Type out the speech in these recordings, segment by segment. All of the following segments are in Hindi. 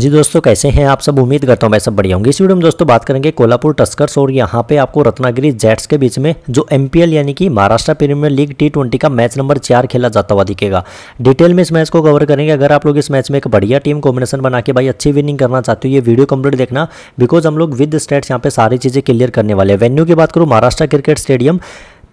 जी दोस्तों कैसे हैं आप सब उम्मीद करता हूं मैं सब बढ़िया होंगे इस वीडियो में दोस्तों बात करेंगे कोल्हापुर टस्कर्स और यहां पे आपको रत्नागिरी जेट्स के बीच में जो एमपीएल यानी कि Maharashtra premier league T twenty का मैच नंबर चार खेला जाता हुआ दिखेगा डिटेल में इस मैच को कवर करेंगे अगर आप लोग इस मैच में एक बढ़िया टीम कॉम्बिनेशन बना के भाई अच्छी विनिंग करना चाहते हो ये वीडियो कंप्लीट देखना बिकॉज हम लोग विद स्टेट्स यहाँ पे सारी चीज़ें क्लियर करने वाले वेन्यू की बात करूँ महाराष्ट्र क्रिकेट स्टेडियम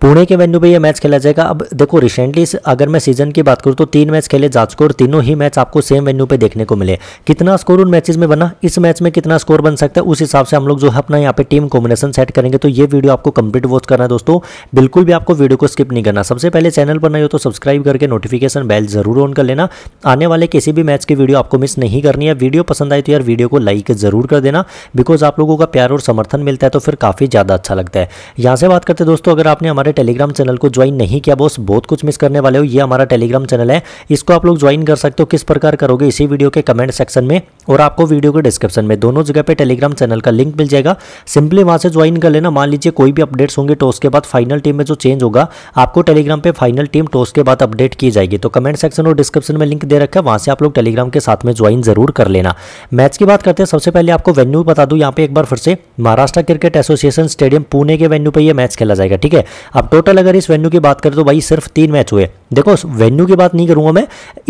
पुणे के वेन्यू पे ये मैच खेला जाएगा अब देखो रिसेंटली अगर मैं सीजन की बात करूँ तो तीन मैच खेले जाजको और तीनों ही मैच आपको सेम वेन्यू पे देखने को मिले कितना स्कोर उन मैचेस में बना इस मैच में कितना स्कोर बन सकता है उस हिसाब से हम लोग जो है अपना यहाँ पे टीम कॉम्बिनेशन सेट करेंगे तो ये वीडियो आपको कंप्लीट वॉच करना है दोस्तों बिल्कुल भी आपको वीडियो को स्किप नहीं करना सबसे पहले चैनल पर नहीं हो तो सब्सक्राइब करके नोटिफिकेशन बेल जरूर ऑन कर लेना आने वाले किसी भी मैच की वीडियो आपको मिस नहीं करनी है वीडियो पसंद आई तो यार वीडियो को लाइक जरूर कर देना बिकॉज आप लोगों का प्यार और समर्थन मिलता है तो फिर काफ़ी ज़्यादा अच्छा लगता है यहाँ से बात करते दोस्तों अगर आपने हमारे हमारे टेलीग्राम चैनल को ज्वाइन नहीं किया बॉस बहुत कुछ मिस करने वाले हो ये हमारा टेलीग्राम चैनल है इसको आप लोग ज्वाइन कर सकते हो किस प्रकार करोगे इसी वीडियो के कमेंट सेक्शन में और आपको वीडियो के डिस्क्रिप्शन में दोनों जगह पे टेलीग्राम चैनल का लिंक मिल जाएगा सिंपली वहां से ज्वाइन कर लेना मान लीजिए कोई भी अपडेट्स होंगे टॉस तो के बाद फाइनल टीम में जो चेंज होगा आपको टेलीग्राम पे फाइनल टीम टॉस के बाद अपडेट की जाएगी तो कमेंट सेक्शन और डिस्क्रिप्शन में लिंक दे रखा है वहां से आप लोग टेलीग्राम के साथ में ज्वाइन जरूर कर लेना मैच की बात करते हैं सबसे पहले आपको वेन्यू बता दू यहाँ पे एक बार फिर से Maharashtra cricket association stadium Pune के वेन्यू पर यह मैच खेला जाएगा ठीक है अब टोटल अगर इस वेन्यू की बात करें तो भाई सिर्फ तीन मैच हुए देखो वेन्यू की बात नहीं करूंगा मैं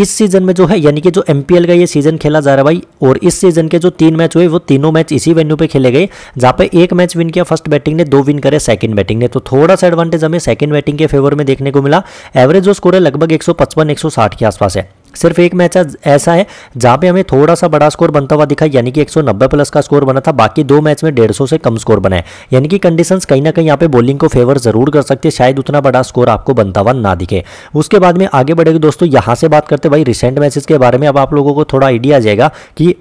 इस सीजन में जो है यानी कि जो एम का ये सीजन खेला जा रहा है भाई और इस सीजन के जो तीन मैच हुए वो तीनों मैच इसी वेन्यू पे खेले गए जहाँ पे एक मैच विन किया फर्स्ट बैटिंग ने दो विन करे सेकंड बैटिंग ने तो थोड़ा सा एडवांटेज हमें सेकंड बैटिंग के फेवर में देखने को मिला एवरेज जो स्कोर है लगभग एक सौ के आसपास है सिर्फ एक मैच ऐसा है जहाँ पे हमें थोड़ा सा बड़ा स्कोर बनता हुआ दिखा यानी कि 190 प्लस का स्कोर बना था बाकी दो मैच में डेढ़ से कम स्कोर बना है यानी कि कंडीशंस कहीं ना कहीं यहाँ पे बॉलिंग को फेवर जरूर कर सकते शायद उतना बड़ा स्कोर आपको बनता हुआ ना दिखे उसके बाद में आगे बढ़ेगी दोस्तों यहाँ से बात करते भाई रिसेंट मैचेस के बारे में अब आप लोगों को थोड़ा आइडिया आ जाएगा कि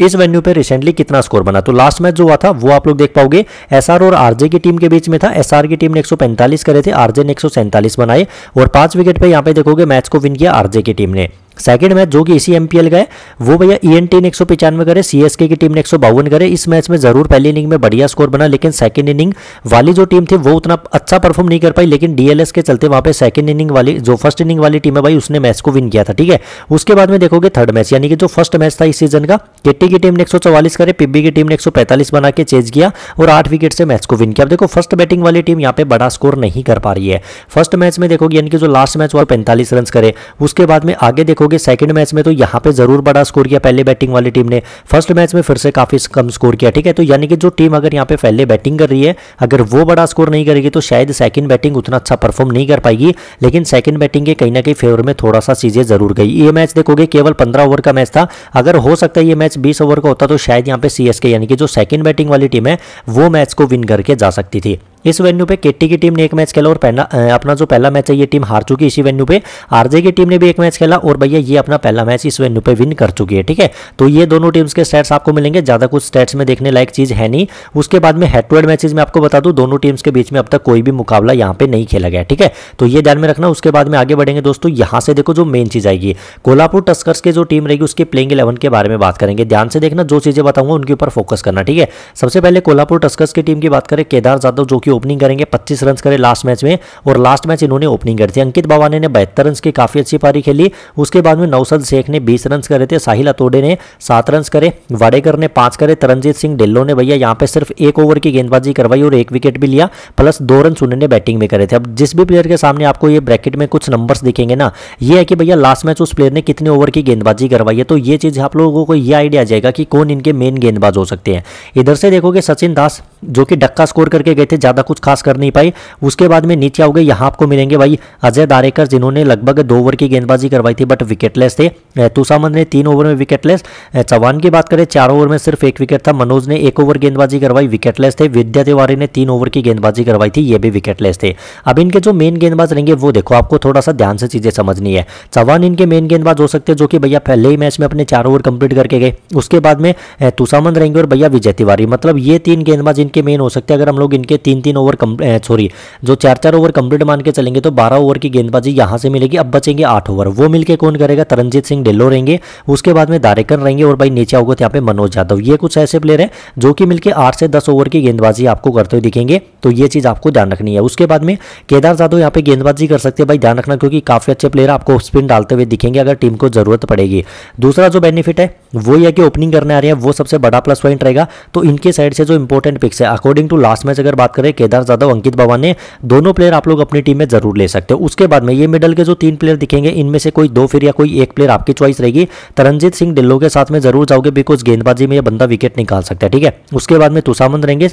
इस वेन्यू पे रिसेंटली कितना स्कोर बना तो लास्ट मैच जो हुआ था वो आप लोग देख पाओगे एसआर और आरजे की टीम के बीच में था एसआर की टीम ने 145 करे थे आरजे ने एक बनाए और पांच विकेट पे यहाँ पे देखोगे मैच को विन किया आरजे की टीम ने सेकेंड मैच जो कि इसी एम का है वो भैया ई एन टी ने एक सौ पचानवे करे सीएसके की टीम ने एक सौ बावन करे इस मैच में जरूर पहली इनिंग में बढ़िया स्कोर बना लेकिन सेकंड इनिंग वाली जो टीम थी वो उतना अच्छा परफॉर्म नहीं कर पाई लेकिन डीएलएस के चलते वहां पे सेकंड इनिंग वाली जो फर्स्ट इनिंग वाली टीम है भाई उसने मैच को विन किया था ठीक है उसके बाद में देखोगे थर्ड मैच यानी कि जो फर्स्ट मैच था इस सीजन का केटी की टीम ने एक करे पिब्बी की टीम ने एक बना के चेज किया और आठ विकेट से मैच को विन किया अब देखो फर्स्ट बैटिंग वाली टीम यहाँ पे बड़ा स्कोर नहीं कर पा रही है फर्स्ट मैच में देखोगे यानी कि जो लास्ट मैच वाल पैंतालीस रन करे उसके बाद में आगे देखो देखोगे सेकंड मैच में तो यहां पे जरूर बड़ा स्कोर किया पहले बैटिंग वाली टीम ने फर्स्ट मैच में फिर से काफी कम स्कोर किया ठीक है तो यानी कि जो टीम अगर यहां पे पहले बैटिंग कर रही है अगर वो बड़ा स्कोर नहीं करेगी तो शायद सेकंड बैटिंग उतना अच्छा परफॉर्म नहीं कर पाएगी लेकिन सेकंड बैटिंग के कहीं ना कहीं फेवर में थोड़ा सा चीजें जरूर गई ये मैच देखोगे केवल पंद्रह ओवर का मैच था अगर हो सकता है ये मैच बीस ओवर का होता तो शायद यहां पर सीएसके यानी कि जो सेकंड बैटिंग वाली टीम है वो मैच को विन करके जा सकती थी इस वेन्यू पे केटी की टीम ने एक मैच खेला और पहला अपना जो पहला मैच है ये टीम हार चुकी इसी वेन्यू पे आरजे की टीम ने भी एक मैच खेला और भैया ये अपना पहला मैच इस वेन्यू पे विन कर चुकी है ठीक है तो ये दोनों टीम्स के स्टेट्स आपको मिलेंगे ज्यादा कुछ स्टेट्स में देखने लायक चीज है नहीं उसके बाद में हेड टू हेड मैचेज में आपको बता दू दोनों टीम्स के बीच में अब तक कोई भी मुकाबला यहाँ पे नहीं खेला गया ठीक है तो ये ध्यान में रखना उसके बाद में आगे बढ़ेंगे दोस्तों यहाँ से देखो जो मेन चीज आएगी कोल्हापुर टस्कर्स की जो टीम रहेगी उसके प्लेइंग इलेवन के बारे में बात करेंगे ध्यान से देखना जो चीजें बताऊंगा उनके ऊपर फोकस करना ठीक है सबसे पहले कोल्हापुर टस्कर्स की टीम की बात करें केदार जाधव जो कि की ओपनिंग करेंगे पच्चीस रन करे लास्ट मैच में और लास्ट मैच इन्होंने ओपनिंग करी थी अंकित भवानी ने बहत्तर रन की काफ़ी अच्छी पारी खेली उसके बाद में नौसद शेख ने बीस रन करे थे साहिल अतोडे ने सात रन करे वाडेकर ने पांच करे तरनजीत सिंह ढिल्लो ने भैया यहां पर सिर्फ एक ओवर की गेंदबाजी करवाई और एक विकेट भी लिया प्लस दो रन उन्होंने बैटिंग में करे थे अब जिस भी प्लेयर के सामने आपको ये ब्रैकेट में कुछ नंबर दिखेंगे ना ये है कि भैया लास्ट मैच उस प्लेयर ने कितने ओवर की गेंदबाजी करवाई है तो ये चीज़ आप लोगों को यह आइडिया आ जाएगा कि कौन इनके मेन गेंदबाज हो सकते हैं इधर से देखोगे सचिन दास जो कि डक्का स्कोर करके गए थे ज़्यादा ज़्यादा कुछ खास कर नहीं पाई उसके बाद में नीचे आओगे यहाँ आपको मिलेंगे भाई अजय दारेकर जिन्होंने लगभग दो ओवर की गेंदबाजी करवाई थी बट विकेटलेस थे तुसामन ने तीन ओवर में विकेटलेस चौहान की बात करें चार ओवर में सिर्फ एक विकेट था मनोज ने एक ओवर गेंदबाजी करवाई विकेटलेस थे विद्या तिवारी ने तीन ओवर की गेंदबाजी करवाई थी ये भी विकेटलेस थे अब इनके जो मेन गेंदबाज रहेंगे वो देखो आपको थोड़ा सा ध्यान से चीज़ें समझनी है चौहान इनके मेन गेंदबाज हो सकते हैं जो कि भैया पहले ही मैच में अपने चार ओवर कंप्लीट करके गए उसके बाद में तुषामंद रहेंगे और भैया विजय तिवारी मतलब ये तीन गेंदबाज इनके मेन हो सकते हैं अगर हम लोग इनके तीन तीन तीन ओवर सॉरी जो चार चार ओवर कंप्लीट मान के चलेंगे तो बारह ओवर की गेंदबाजी यहां से मिलेगी अब बचेंगे आठ ओवर वो मिलकर कौन करेगा तरनजीत सिंह ढिल्लो रहेंगे उसके बाद में दारेकर रहेंगे और भाई नीचे आओगे तो यहाँ पे मनोज यादव ये कुछ ऐसे प्लेयर है जो कि मिलकर आठ से दस ओवर की गेंदबाजी आपको करते हुए दिखेंगे तो ये चीज़ आपको ध्यान रखनी है उसके बाद में केदार जादव यहाँ पे गेंदबाजी कर सकते हैं भाई ध्यान रखना क्योंकि काफ़ी अच्छे प्लेयर आपको स्पिन डालते हुए दिखेंगे अगर टीम को ज़रूरत पड़ेगी दूसरा जो बेनिफिट है वो ये कि ओपनिंग करने आ रही है वो सबसे बड़ा प्लस पॉइंट रहेगा तो इनके साइड से जो इंपॉर्टेंट पिक्स है अकॉर्डिंग टू लास्ट मैच अगर बात करें केदार जाधव अंकित बाबा ने दोनों प्लेयर आप लोग अपनी टीम में जरूर ले सकते हो उसके बाद में ये मिडल के जो तीन प्लेयर दिखेंगे इनमें से कोई दो फिर या कोई एक प्लेयर आपकी चॉइस रहेगी तरनजीत सिंह डिल्लो के साथ में जरूर जाओगे बिकॉज गेंदबाजी में यह बंदा विकेट निकाल सकता है ठीक है उसके बाद में तुषामंद रहेंगे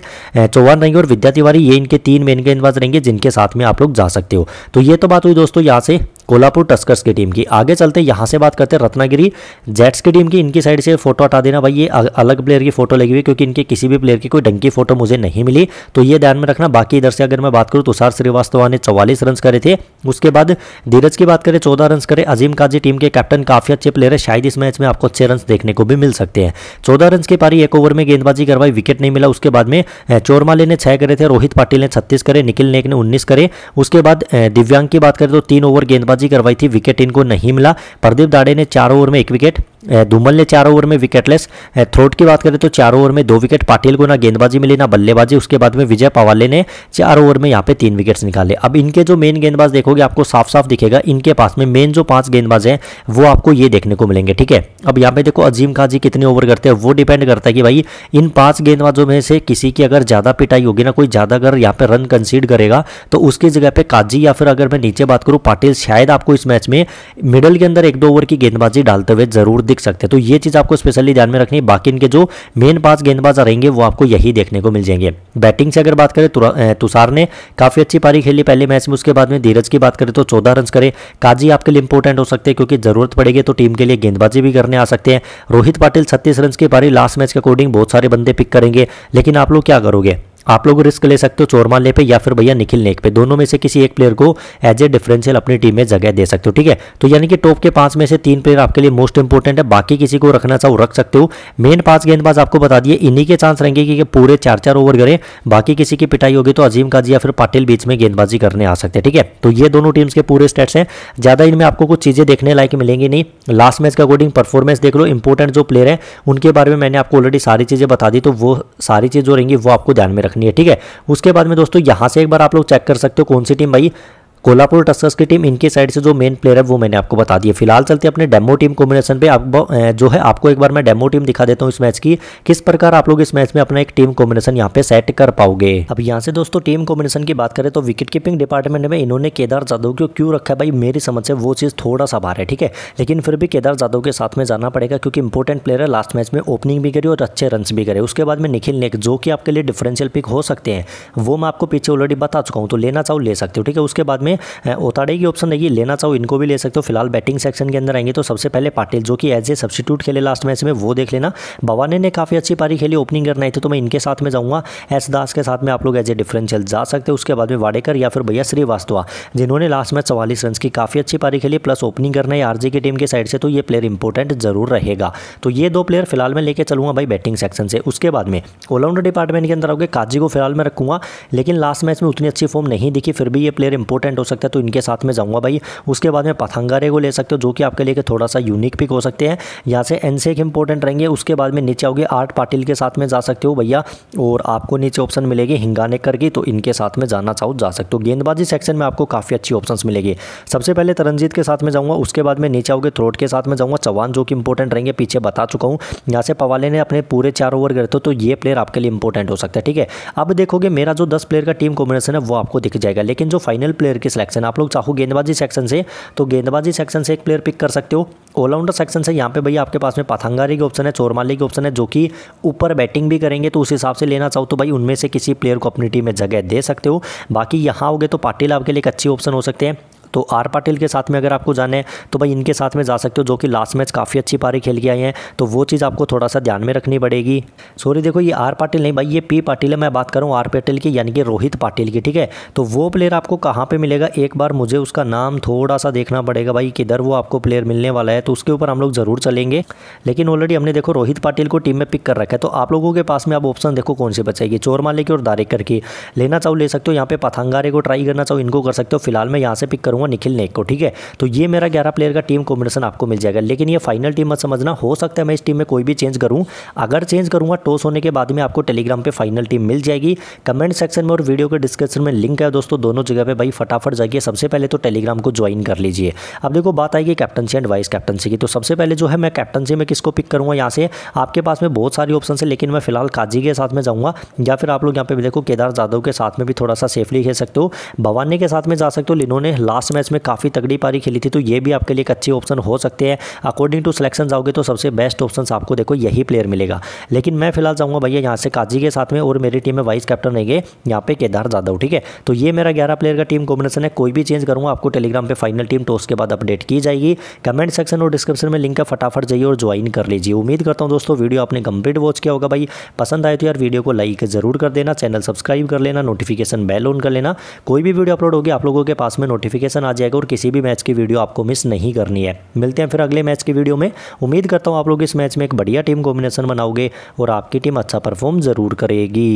चौहान रहेंगे और विद्या तिवारी ये इनके तीन मेन गेंदबाज रहेंगे जिनके साथ में आप लोग जा सकते हो तो ये तो बात हुई दोस्तों यहाँ से कोल्हापुर टस्कर्स की टीम की आगे चलते यहाँ से बात करते हैं रत्नागिरी जेट्स की टीम की इनकी साइड से फोटो हटा देना भाई ये अलग प्लेयर की फोटो लगी हुई क्योंकि इनके किसी भी प्लेयर की कोई डंकी फोटो मुझे नहीं मिली तो ये ध्यान में रखना बाकी इधर से अगर मैं बात करूँ तुषार तो श्रीवास्तव ने चौवालीस रन करे थे उसके बाद धीरज की बात करें चौदह रन करे अजीम काजी टीम के कैप्टन काफी अच्छे प्लेयर है शायद इस मैच में आपको अच्छे रन देखने को भी मिल सकते हैं चौदह रन के पारी एक ओवर में गेंदबाजी करवाई विकेट नहीं मिला उसके बाद में चोरमाले ने छह करे थे रोहित पाटिल ने छत्तीस करे निखिल नेक ने उन्नीस करे उसके बाद दिव्यांग की बात करें तो तीन ओवर गेंदबाजी बल्लेबाजी करवाई थी विकेट इनको नहीं मिला प्रदीप दाड़े ने चार ओवर में एक विकेट धूमल ने चार ओवर में विकेटलेस थ्रोट की बात करें तो चार ओवर में दो विकेट पाटिल को ना गेंदबाजी मिली ना बल्लेबाजी उसके बाद में विजय पवाले ने चार ओवर में यहाँ पे तीन विकेट्स निकाले अब इनके जो मेन गेंदबाज देखोगे आपको साफ साफ दिखेगा इनके पास में मेन जो पांच गेंदबाज हैं वो आपको ये देखने को मिलेंगे ठीक है अब यहाँ पे देखो अजीम खाजी कितने ओवर करते हैं वो डिपेंड करता है कि भाई इन पांच गेंदबाजों में से किसी की अगर ज़्यादा पिटाई होगी ना कोई ज़्यादा अगर यहाँ पे रन कंसीड करेगा तो उसकी जगह पे काजी या फिर अगर मैं नीचे बात करूँ पाटिल शायद शायद आपको इस मैच में मिडल के अंदर एक दो ओवर की गेंदबाजी डालते हुए जरूर दिख सकते हैं तो ये चीज़ आपको स्पेशली ध्यान में रखनी है बाकी इनके जो मेन पांच गेंदबाज रहेंगे वो आपको यही देखने को मिल जाएंगे बैटिंग से अगर बात करें तुषार ने काफ़ी अच्छी पारी खेली पहले मैच में उसके बाद में धीरज की बात करें तो चौदह रन करें काजी आपके लिए इंपॉर्टेंट हो सकते हैं क्योंकि जरूरत पड़ेगी तो टीम के लिए गेंदबाजी भी करने आ सकते हैं रोहित पाटिल छत्तीस रन की पारी लास्ट मैच के अकॉर्डिंग बहुत सारे बंदे पिक करेंगे लेकिन आप लोग क्या करोगे आप लोग रिस्क ले सकते हो चोरमान ले पर या फिर भैया निखिल नेक पे दोनों में से किसी एक प्लेयर को एज ए डिफरेंशियल अपनी टीम में जगह दे सकते हो ठीक है तो यानी कि टॉप के पांच में से तीन प्लेयर आपके लिए मोस्ट इंपॉर्टेंट है बाकी किसी को रखना चाहो रख सकते हो मेन पांच गेंदबाज आपको बता दिए इन्हीं के चांस रहेंगे कि पूरे चार चार ओवर करें बाकी किसी की पिटाई होगी तो अजीम काजी या फिर पाटिल बीच में गेंदबाजी करने आ सकते हैं ठीक है तो ये दोनों टीम्स के पूरे स्टेट्स हैं ज़्यादा इनमें आपको कुछ चीज़ें देखने लायक मिलेंगी नहीं लास्ट मैच के अकॉर्डिंग परफॉर्मेंस देख लो इंपॉर्टेंट जो प्लेयर है उनके बारे में मैंने आपको ऑलरेडी सारी चीज़ें बता दी तो वो सारी चीज़ जो रहेंगी वो आपको ध्यान में रखनी रखनी है ठीक है उसके बाद में दोस्तों यहाँ से एक बार आप लोग चेक कर सकते हो कौन सी टीम भाई कोलापुर टस्कर्स की टीम इनकी साइड से जो मेन प्लेयर है वो मैंने आपको बता दिया फिलहाल चलते अपने डेमो टीम कॉम्बिनेशन पे आप जो है आपको एक बार मैं डेमो टीम दिखा देता हूँ इस मैच की किस प्रकार आप लोग इस मैच में अपना एक टीम कॉम्बिनेशन यहाँ पे सेट कर पाओगे अब यहाँ से दोस्तों टीम कॉम्बिनेशन की बात करें तो विकेट कीपिंग डिपार्टमेंट में इन्होंने केदार जाधव को क्यों रखा है भाई मेरी समझ से वो चीज़ थोड़ा सा बाहर है ठीक है लेकिन फिर भी केदार जाधव के साथ में जाना पड़ेगा क्योंकि इंपॉर्टेंट प्लेयर है लास्ट मैच में ओपनिंग भी करी और अच्छे रन भी करे उसके बाद में निखिल नेक जो कि आपके लिए डिफरेंशियल पिक हो सकते हैं वो मैं आपको पीछे ऑलरेडी बता चुका हूँ तो लेना चाहूँ ले सकते हो ठीक है उसके बाद में में ओताडे की ऑप्शन रहेगी लेना चाहो इनको भी ले सकते हो फिलहाल बैटिंग सेक्शन के अंदर आएंगे तो सबसे पहले पाटिल जो कि एज ए सब्सिट्यूट खेले लास्ट मैच में वो देख लेना बवाने ने काफ़ी अच्छी पारी खेली ओपनिंग करना आई थी तो, तो मैं इनके साथ में जाऊँगा एस दास के साथ में आप लोग एज ए डिफरेंशियल जा सकते हो उसके बाद में वाडेकर या फिर भैया श्रीवास्तवा जिन्होंने लास्ट मैच चवालीस रन की काफ़ी अच्छी पारी खेली प्लस ओपनिंग करना है आरजे की टीम के साइड से तो ये प्लेयर इंपॉर्टेंट जरूर रहेगा तो ये दो प्लेयर फिलहाल मैं लेके चलूंगा भाई बैटिंग सेक्शन से उसके बाद में ऑलराउंडर डिपार्टमेंट के अंदर आओगे काजी को फिलहाल मैं रखूंगा लेकिन लास्ट मैच में उतनी अच्छी फॉर्म नहीं दिखी फिर भी ये प्लेयर इंपॉर्टेंट हो सकता है तो इनके साथ में जाऊँगा भाई उसके बाद में पथंगारे को ले सकते हो जो कि आपके लिए थोड़ा सा यूनिक पिक हो सकते हैं यहाँ से एनसेक इंपॉर्टेंट रहेंगे उसके बाद में नीचे आओगे आर्ट पाटिल के साथ में जा सकते हो भैया और आपको नीचे ऑप्शन मिलेगी हिंगाने करके तो इनके साथ में जाना चाहो जा सकते हो गेंदबाजी सेक्शन में आपको काफ़ी अच्छी ऑप्शन मिलेगी सबसे पहले तरनजीत के साथ में जाऊँगा उसके बाद में नीचे आओगे थ्रोट के साथ में जाऊँगा चौहान जो कि इंपॉर्टेंट रहेंगे पीछे बता चुका हूँ यहाँ से पवाले ने अपने पूरे चार ओवर करे थे तो ये प्लेयर आपके लिए इंपॉर्टेंट हो सकता है ठीक है अब देखोगे मेरा जो दस प्लेयर का टीम कॉम्बिनेशन है वो आपको दिख जाएगा लेकिन जो फाइनल प्लेयर के की सिलेक्शन आप लोग चाहो गेंदबाजी सेक्शन से तो गेंदबाजी सेक्शन से एक प्लेयर पिक कर सकते हो ऑलराउंडर सेक्शन से यहाँ पे भैया आपके पास में पाथंगारी के ऑप्शन है चोरमाली के ऑप्शन है जो कि ऊपर बैटिंग भी करेंगे तो उस हिसाब से लेना चाहो तो भाई उनमें से किसी प्लेयर को अपनी टीम में जगह दे सकते हो बाकी यहाँ हो तो पाटिल आपके लिए एक अच्छी ऑप्शन हो सकते हैं तो आर पाटिल के साथ में अगर आपको जाने तो भाई इनके साथ में जा सकते हो जो कि लास्ट मैच काफ़ी अच्छी पारी खेल के आए हैं तो वो चीज़ आपको थोड़ा सा ध्यान में रखनी पड़ेगी सॉरी देखो ये आर पाटिल नहीं भाई ये पी पाटिल है मैं बात करूँ आर पाटिल की यानी कि रोहित पाटिल की ठीक है तो वो प्लेयर आपको कहाँ पर मिलेगा एक बार मुझे उसका नाम थोड़ा सा देखना पड़ेगा भाई किधर वो आपको प्लेयर मिलने वाला है तो उसके ऊपर हम लोग ज़रूर चलेंगे लेकिन ऑलरेडी हमने देखो रोहित पाटिल को टीम में पिक कर रखा है तो आप लोगों के पास में आप ऑप्शन देखो कौन सी बचाएगी चोर माले की और दारेकर की लेना चाहो ले सकते हो यहाँ पे पथंगारे को ट्राई करना चाहो इनको कर सकते हो फिलहाल मैं यहाँ से पिक करूँ दूंगा निखिल नेक को ठीक है तो ये मेरा ग्यारह प्लेयर का टीम कॉम्बिनेशन आपको मिल जाएगा लेकिन ये फाइनल टीम मत समझना हो सकता है मैं इस टीम में कोई भी चेंज करूँ अगर चेंज करूँगा टॉस होने के बाद में आपको टेलीग्राम पर फाइनल टीम मिल जाएगी कमेंट सेक्शन में और वीडियो के डिस्क्रिप्शन में लिंक है दोस्तों दोनों जगह पर भाई फटाफट जाइए सबसे पहले तो टेलीग्राम को ज्वाइन कर लीजिए अब देखो बात आएगी कैप्टनसी एंड वाइस कैप्टनसी की तो सबसे पहले जो है मैं कैप्टनसी में किसको पिक करूँगा यहाँ से आपके पास में बहुत सारी ऑप्शन है लेकिन मैं फिलहाल काजी के साथ में जाऊँगा या फिर आप लोग यहाँ पे देखो केदार जाधव के साथ में भी थोड़ा सा सेफली खेल सकते हो भवानी के साथ में जा सकते हो इन्होंने लास्ट लास्ट मैच में काफ़ी तगड़ी पारी खेली थी तो ये भी आपके लिए एक अच्छे ऑप्शन हो सकते हैं अकॉर्डिंग टू सिलेक्शन जाओगे तो सबसे बेस्ट ऑप्शन आपको देखो यही प्लेयर मिलेगा लेकिन मैं फिलहाल जाऊँगा भैया यहाँ से काजी के साथ में और मेरी टीम में वाइस कैप्टन रहेंगे यहाँ पे केदार जाधव ठीक है तो ये मेरा ग्यारह प्लेयर का टीम कॉम्बिनेशन है कोई भी चेंज करूँगा आपको टेलीग्राम पर फाइनल टीम टॉस के बाद अपडेट की जाएगी कमेंट सेक्शन और डिस्क्रिप्शन में लिंक का फटाफट जाइए और ज्वाइन कर लीजिए उम्मीद करता हूँ दोस्तों वीडियो आपने कंप्लीट वॉच किया होगा भाई पसंद आए तो यार वीडियो को लाइक जरूर कर देना चैनल सब्सक्राइब कर लेना नोटिफिकेशन बेल ऑन कर लेना कोई भी वीडियो अपलोड होगी आप लोगों के पास में नोटिफिकेशन नोटिफिकेशन आ जाएगा और किसी भी मैच की वीडियो आपको मिस नहीं करनी है मिलते हैं फिर अगले मैच की वीडियो में उम्मीद करता हूँ आप लोग इस मैच में एक बढ़िया टीम कॉम्बिनेशन बनाओगे और आपकी टीम अच्छा परफॉर्म ज़रूर करेगी